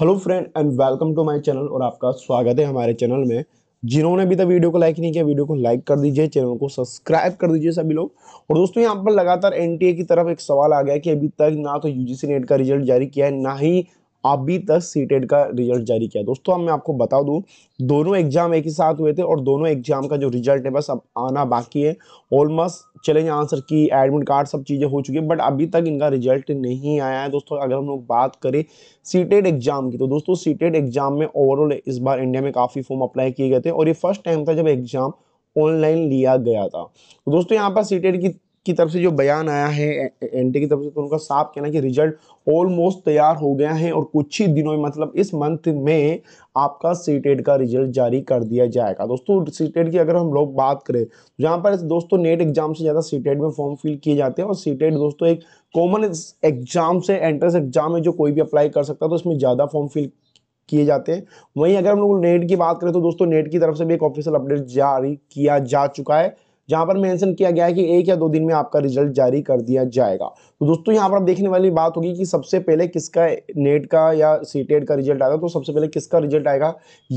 Hello friend and welcome to my channel और आपका स्वागत है हमारे चैनल में जिन्होंने अभी तक वीडियो को लाइक नहीं किया वीडियो को लाइक कर दीजिए चैनल को सब्सक्राइब कर दीजिए सभी लोग और दोस्तों यहाँ पर लगातार एनटीए की तरफ एक सवाल आ गया कि अभी तक ना तो यूजीसी नेट का रिजल्ट जारी किया है ना ही अभी तक सीटेट e का रिजल्ट जारी किया दोस्तों अब मैं आपको बता दूं दोनों एग्जाम एक ही साथ हुए थे और दोनों एग्जाम का जो रिजल्ट है बस अब आना बाकी है ऑलमोस्ट चैलेंज आंसर की एडमिट कार्ड सब चीज़ें हो चुकी है बट अभी तक इनका रिजल्ट नहीं आया है दोस्तों अगर हम लोग बात करें सीटेड एग्जाम e की तो दोस्तों सीटेड एग्जाम e में ओवरऑल इस बार इंडिया में काफ़ी फॉर्म अप्लाई किए गए थे और ये फर्स्ट टाइम था जब एग्जाम ऑनलाइन लिया गया था दोस्तों यहाँ पर सीटेड की की तरफ से जो बयान आया है एनटी की तरफ से तो उनका साफ कहना कि रिजल्ट ऑलमोस्ट तैयार हो गया है और कुछ ही दिनों में मतलब इस मंथ में आपका सीटेड e का रिजल्ट जारी कर दिया जाएगा दोस्तों सीटेड e की अगर हम लोग बात करें तो जहाँ पर दोस्तों नेट एग्जाम e से ज़्यादा सीटेड में फॉर्म फिल किए जाते हैं और सीटेड दोस्तों एक कॉमन एग्जाम से एंट्रेंस एग्जाम में जो कोई भी अप्लाई कर सकता है तो उसमें ज़्यादा फॉर्म फिल किए जाते हैं वहीं अगर हम लोग नेट की बात करें तो दोस्तों नेट की तरफ से भी एक ऑफिशियल अपडेट जारी किया जा चुका है जहां पर मेंशन किया गया है कि एक या दो दिन में आपका रिजल्ट जारी कर दिया जाएगा तो दोस्तों यहाँ पर आप देखने वाली बात होगी कि सबसे पहले किसका नेट का या सी का रिजल्ट आएगा तो सबसे पहले किसका रिजल्ट आएगा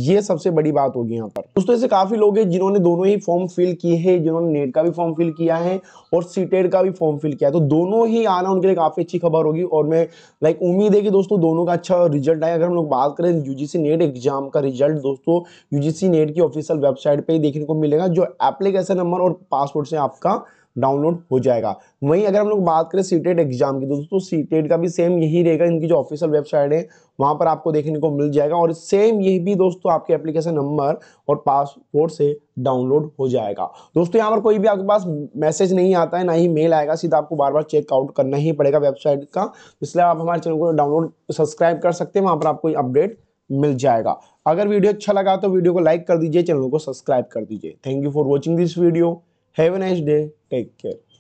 ये सबसे बड़ी बात होगी यहाँ पर दोस्तों ऐसे काफ़ी लोग हैं जिन्होंने दोनों ही फॉर्म फिल किए हैं जिन्होंने नेट का भी फॉर्म फिल किया है और सी का भी फॉर्म फिल किया है तो दोनों ही आना उनके लिए काफ़ी अच्छी खबर होगी और मैं लाइक उम्मीद है कि दोस्तों दोनों का अच्छा रिजल्ट आए अगर हम लोग बात करें यूजीसी नेट एग्जाम का रिजल्ट दोस्तों यूजीसी नेट की ऑफिशियल वेबसाइट पर ही देखने को मिलेगा जो एप्लीकेशन नंबर और पासपोर्ट से आपका डाउनलोड हो जाएगा वहीं अगर हम लोग बात करें सीटेड एग्जाम की दोस्तों सीटेड का भी सेम यही रहेगा इनकी जो ऑफिशियल वेबसाइट है वहां पर आपको देखने को मिल जाएगा और सेम यही भी दोस्तों आपके एप्लीकेशन नंबर और पासपोर्ट से डाउनलोड हो जाएगा दोस्तों यहाँ पर कोई भी आपके पास मैसेज नहीं आता है ना ही मेल आएगा सीधा आपको बार बार चेकआउट करना ही पड़ेगा वेबसाइट का इसलिए आप हमारे चैनल को डाउनलोड सब्सक्राइब कर सकते हैं वहाँ पर आपको अपडेट मिल जाएगा अगर वीडियो अच्छा लगा तो वीडियो को लाइक कर दीजिए चैनल को सब्सक्राइब कर दीजिए thank you for watching this video Have a nice day. Take care.